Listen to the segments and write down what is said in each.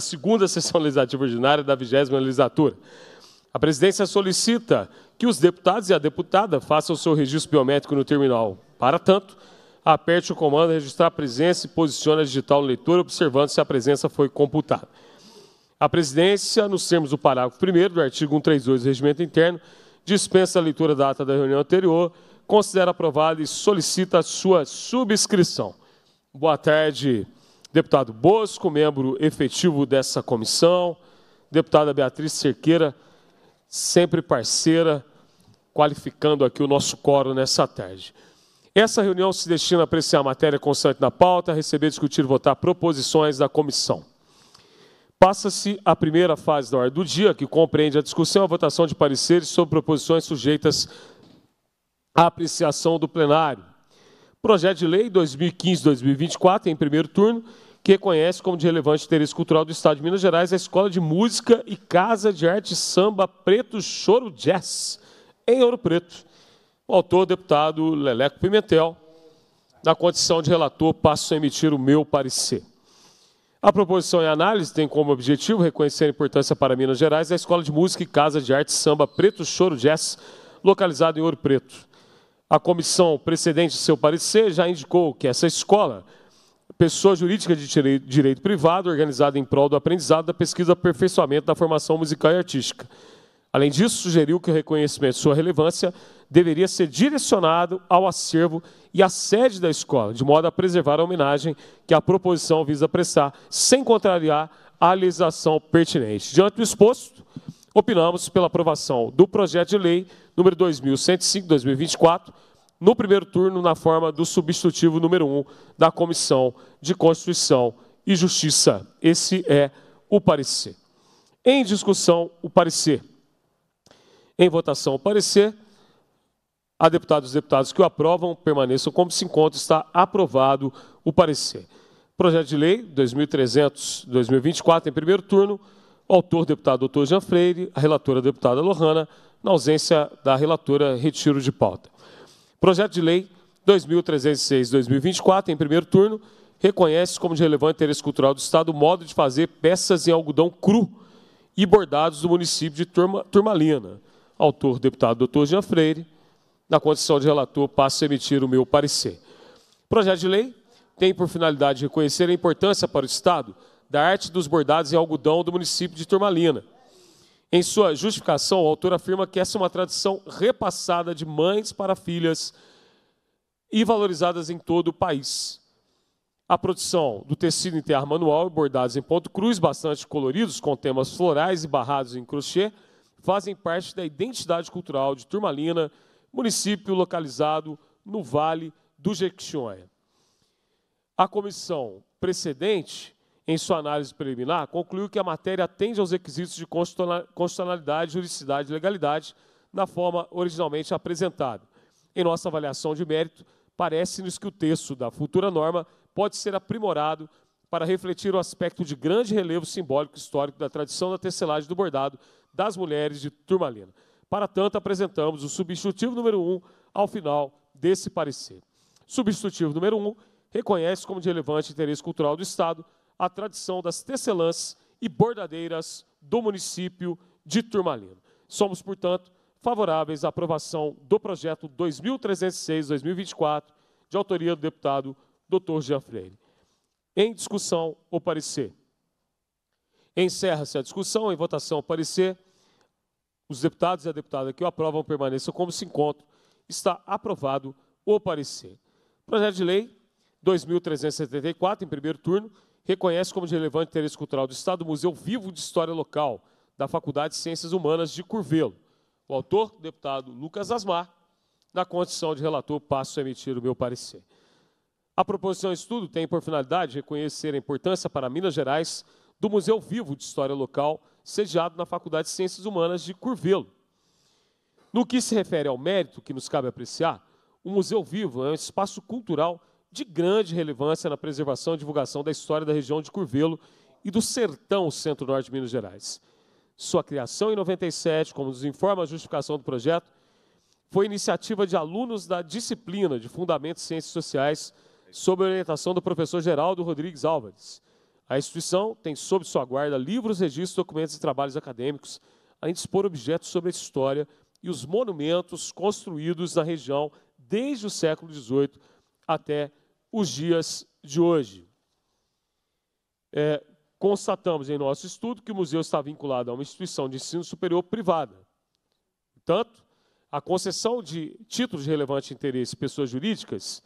segunda sessão legislativa ordinária da vigésima legislatura. A presidência solicita que os deputados e a deputada façam o seu registro biométrico no terminal. Para tanto, aperte o comando registrar a presença e posicione a digital leitura, leitor, observando se a presença foi computada. A presidência, nos termos do parágrafo 1 do artigo 132 do Regimento Interno, dispensa a leitura da ata da reunião anterior, considera aprovada e solicita a sua subscrição. Boa tarde, deputado Bosco, membro efetivo dessa comissão, deputada Beatriz Cerqueira, sempre parceira, qualificando aqui o nosso coro nessa tarde. Essa reunião se destina a apreciar a matéria constante na pauta, receber, discutir e votar proposições da comissão. Passa-se a primeira fase da ordem do dia, que compreende a discussão e a votação de pareceres sobre proposições sujeitas à apreciação do plenário. Projeto de Lei 2015-2024, em primeiro turno, que reconhece como de relevante interesse cultural do Estado de Minas Gerais a Escola de Música e Casa de Arte Samba Preto Choro Jazz, em Ouro Preto. O autor, deputado Leleco Pimentel, na condição de relator, passo a emitir o meu parecer. A proposição em análise tem como objetivo reconhecer a importância para Minas Gerais da Escola de Música e Casa de Arte Samba Preto Choro Jazz, localizada em Ouro Preto. A comissão precedente do seu parecer já indicou que essa escola, pessoa jurídica de direito privado, organizada em prol do aprendizado, da pesquisa, aperfeiçoamento da formação musical e artística. Além disso, sugeriu que o reconhecimento de sua relevância deveria ser direcionado ao acervo e à sede da escola, de modo a preservar a homenagem que a proposição visa prestar, sem contrariar a legislação pertinente. Diante do exposto, opinamos pela aprovação do projeto de lei número 2105, 2024, no primeiro turno, na forma do substitutivo número 1 da Comissão de Constituição e Justiça. Esse é o parecer. Em discussão, o parecer. Em votação, o parecer. A deputados e deputados que o aprovam permaneçam como se encontra. Está aprovado o parecer. Projeto de lei 2300-2024, em primeiro turno. autor, deputado doutor Jean Freire, a relatora, deputada Lohana, na ausência da relatora, retiro de pauta. Projeto de Lei 2306-2024, em primeiro turno, reconhece como de relevante interesse cultural do Estado o modo de fazer peças em algodão cru e bordados do município de Turma, Turmalina. Autor, deputado doutor Jean Freire. Na condição de relator, passo a emitir o meu parecer. projeto de lei tem por finalidade reconhecer a importância para o Estado da arte dos bordados em algodão do município de Turmalina em sua justificação, o autor afirma que essa é uma tradição repassada de mães para filhas e valorizadas em todo o país. A produção do tecido em terra manual e bordados em ponto cruz, bastante coloridos, com temas florais e barrados em crochê, fazem parte da identidade cultural de Turmalina, município localizado no Vale do Jequitinhonha. A comissão precedente em sua análise preliminar, concluiu que a matéria atende aos requisitos de constitucionalidade, juridicidade e legalidade na forma originalmente apresentada. Em nossa avaliação de mérito, parece-nos que o texto da futura norma pode ser aprimorado para refletir o aspecto de grande relevo simbólico histórico da tradição da tecelagem do bordado das mulheres de Turmalina. Para tanto, apresentamos o substitutivo número 1 um ao final desse parecer. Substitutivo número 1 um reconhece como de relevante interesse cultural do Estado a tradição das tecelãs e bordadeiras do município de Turmalino. Somos, portanto, favoráveis à aprovação do projeto 2306-2024, de autoria do deputado Dr. Jean Freire. Em discussão, o parecer. Encerra-se a discussão, em votação, o parecer. Os deputados e a deputada que o aprovam permaneçam como se encontram. Está aprovado o parecer. Projeto de lei 2374, em primeiro turno, reconhece como de relevante interesse cultural do Estado o Museu Vivo de História Local da Faculdade de Ciências Humanas de Curvelo. O autor, deputado Lucas Asmar, na condição de relator, passo a emitir o meu parecer. A proposição de estudo tem por finalidade reconhecer a importância para Minas Gerais do Museu Vivo de História Local, sediado na Faculdade de Ciências Humanas de Curvelo. No que se refere ao mérito que nos cabe apreciar, o Museu Vivo é um espaço cultural de grande relevância na preservação e divulgação da história da região de Curvelo e do sertão centro-norte de Minas Gerais. Sua criação em 97, como nos informa a justificação do projeto, foi iniciativa de alunos da disciplina de Fundamentos e Ciências Sociais, sob orientação do professor Geraldo Rodrigues Álvares. A instituição tem sob sua guarda livros, registros, documentos e trabalhos acadêmicos, além de expor objetos sobre a história e os monumentos construídos na região desde o século XVIII até os dias de hoje. É, constatamos em nosso estudo que o museu está vinculado a uma instituição de ensino superior privada. Portanto, a concessão de títulos de relevante interesse pessoas jurídicas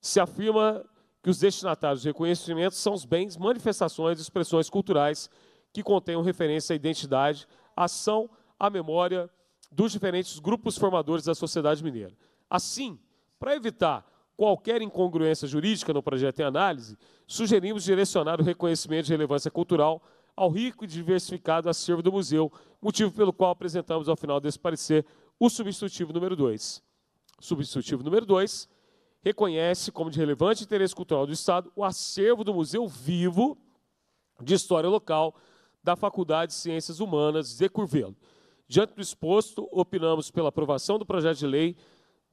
se afirma que os destinatários de reconhecimento são os bens, manifestações e expressões culturais que contenham referência à identidade, ação, à memória dos diferentes grupos formadores da sociedade mineira. Assim, para evitar qualquer incongruência jurídica no projeto em análise, sugerimos direcionar o reconhecimento de relevância cultural ao rico e diversificado acervo do museu, motivo pelo qual apresentamos ao final desse parecer o substitutivo número 2. Substitutivo número 2 reconhece como de relevante interesse cultural do Estado o acervo do Museu Vivo de História Local da Faculdade de Ciências Humanas de Curvelo. Diante do exposto, opinamos pela aprovação do projeto de lei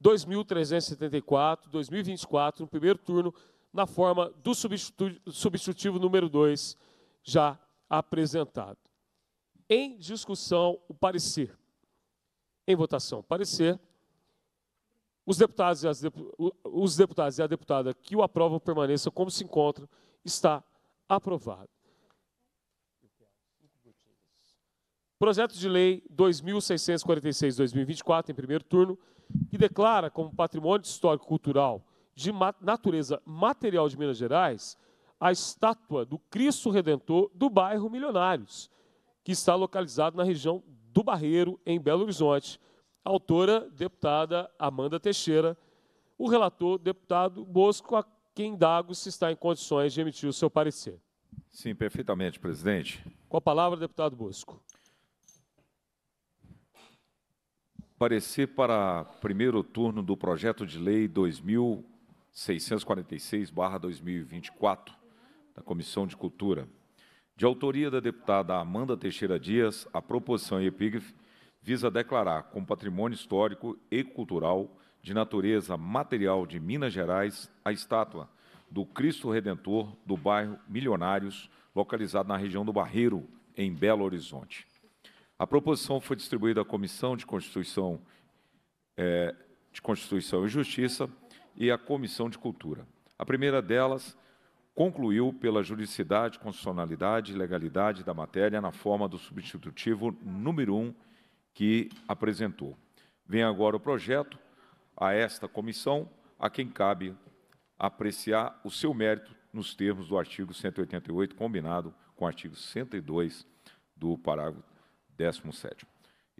2.374, 2024, no primeiro turno, na forma do substitutivo número 2, já apresentado. Em discussão, o parecer. Em votação, parecer. Os deputados, e as os deputados e a deputada que o aprovam permaneçam como se encontram. Está aprovado. Projeto de Lei 2646-2024, em primeiro turno, que declara como patrimônio histórico-cultural de natureza material de Minas Gerais a estátua do Cristo Redentor do bairro Milionários, que está localizado na região do Barreiro, em Belo Horizonte. Autora, deputada Amanda Teixeira. O relator, deputado Bosco, a quem se está em condições de emitir o seu parecer. Sim, perfeitamente, presidente. Com a palavra, deputado Bosco. parecer para primeiro turno do projeto de lei 2646/2024 da Comissão de Cultura. De autoria da deputada Amanda Teixeira Dias, a proposição em epígrafe visa declarar como patrimônio histórico e cultural de natureza material de Minas Gerais a estátua do Cristo Redentor do bairro Milionários, localizado na região do Barreiro, em Belo Horizonte. A proposição foi distribuída à Comissão de Constituição, é, de Constituição e Justiça e à Comissão de Cultura. A primeira delas concluiu pela juridicidade, constitucionalidade e legalidade da matéria na forma do substitutivo número 1 um que apresentou. Vem agora o projeto a esta comissão, a quem cabe apreciar o seu mérito nos termos do artigo 188, combinado com o artigo 102 do parágrafo 17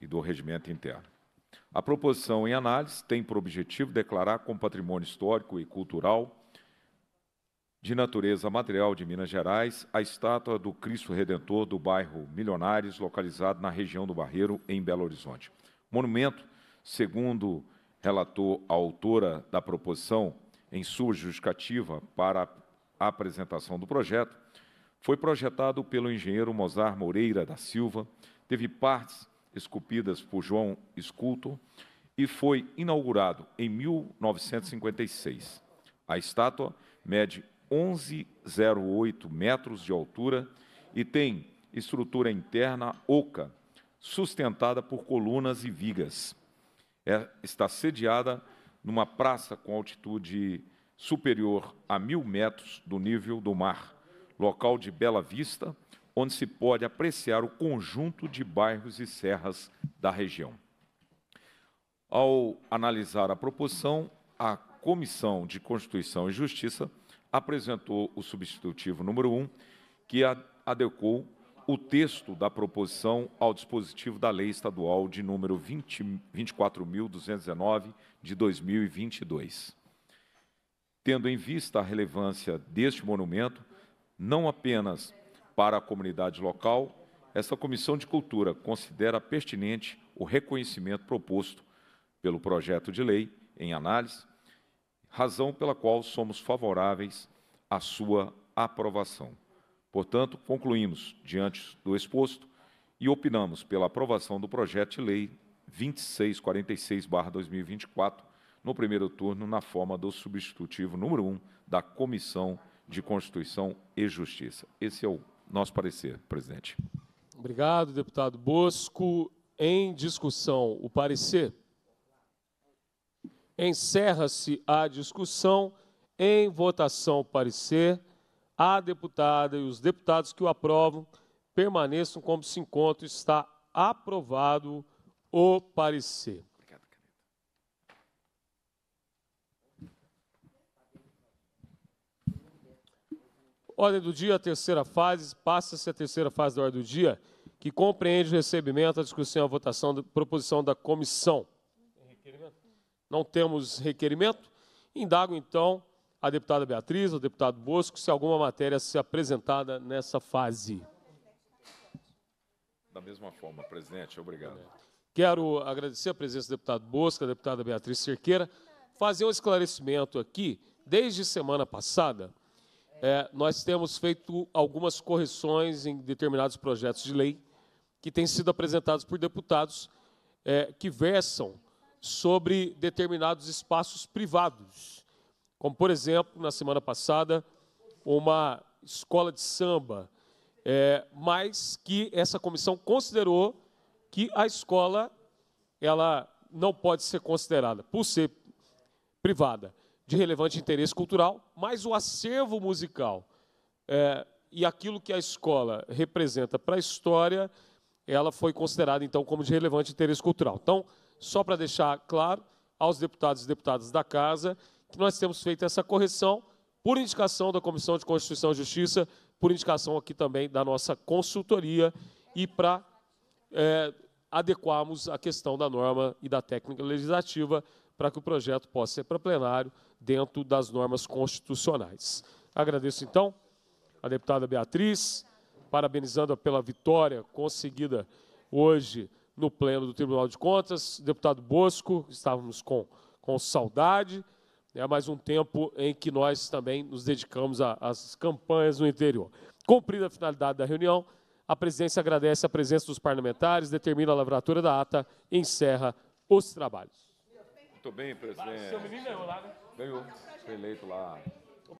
e do Regimento Interno. A proposição em análise tem por objetivo declarar como patrimônio histórico e cultural de natureza material de Minas Gerais a estátua do Cristo Redentor do bairro Milionários, localizado na região do Barreiro, em Belo Horizonte. O monumento, segundo relatou a autora da proposição em sua justificativa para a apresentação do projeto, foi projetado pelo engenheiro Mozar Moreira da Silva, teve partes esculpidas por João Esculto e foi inaugurado em 1956. A estátua mede 11,08 metros de altura e tem estrutura interna oca, sustentada por colunas e vigas. É, está sediada numa praça com altitude superior a mil metros do nível do mar, local de bela vista, onde se pode apreciar o conjunto de bairros e serras da região. Ao analisar a proposição, a Comissão de Constituição e Justiça apresentou o substitutivo número 1, que adequou o texto da proposição ao dispositivo da Lei Estadual de número 24.219 de 2022. Tendo em vista a relevância deste monumento, não apenas para a comunidade local, essa Comissão de Cultura considera pertinente o reconhecimento proposto pelo projeto de lei em análise, razão pela qual somos favoráveis à sua aprovação. Portanto, concluímos diante do exposto e opinamos pela aprovação do projeto de lei 2646/2024 no primeiro turno na forma do substitutivo número 1 da Comissão de Constituição e Justiça. Esse é o nosso parecer, presidente. Obrigado, deputado Bosco. Em discussão, o parecer. Encerra-se a discussão. Em votação, o parecer. A deputada e os deputados que o aprovam permaneçam como se encontram. Está aprovado o parecer. Ordem do dia, a terceira fase, passa-se a terceira fase da ordem do dia, que compreende o recebimento, a discussão e a votação da proposição da comissão. Não temos requerimento? Indago, então, a deputada Beatriz, ao deputado Bosco, se alguma matéria se apresentada nessa fase. Da mesma forma, presidente, obrigado. Quero agradecer a presença do deputado Bosco, a deputada Beatriz Cerqueira, fazer um esclarecimento aqui, desde semana passada, é, nós temos feito algumas correções em determinados projetos de lei que têm sido apresentados por deputados é, que versam sobre determinados espaços privados. Como, por exemplo, na semana passada, uma escola de samba, é, mas que essa comissão considerou que a escola ela não pode ser considerada, por ser privada de relevante interesse cultural, mais o acervo musical. É, e aquilo que a escola representa para a história, ela foi considerada, então, como de relevante interesse cultural. Então, só para deixar claro aos deputados e deputadas da Casa, que nós temos feito essa correção por indicação da Comissão de Constituição e Justiça, por indicação aqui também da nossa consultoria e para é, adequarmos a questão da norma e da técnica legislativa para que o projeto possa ser para plenário dentro das normas constitucionais. Agradeço, então, a deputada Beatriz, parabenizando-a pela vitória conseguida hoje no Pleno do Tribunal de Contas. Deputado Bosco, estávamos com, com saudade. É mais um tempo em que nós também nos dedicamos às campanhas no interior. Cumprida a finalidade da reunião, a presidência agradece a presença dos parlamentares, determina a lavratura da ata e encerra os trabalhos. Muito bem, presidente. Seu menino é lá, né? Ganhou. Foi eleito lá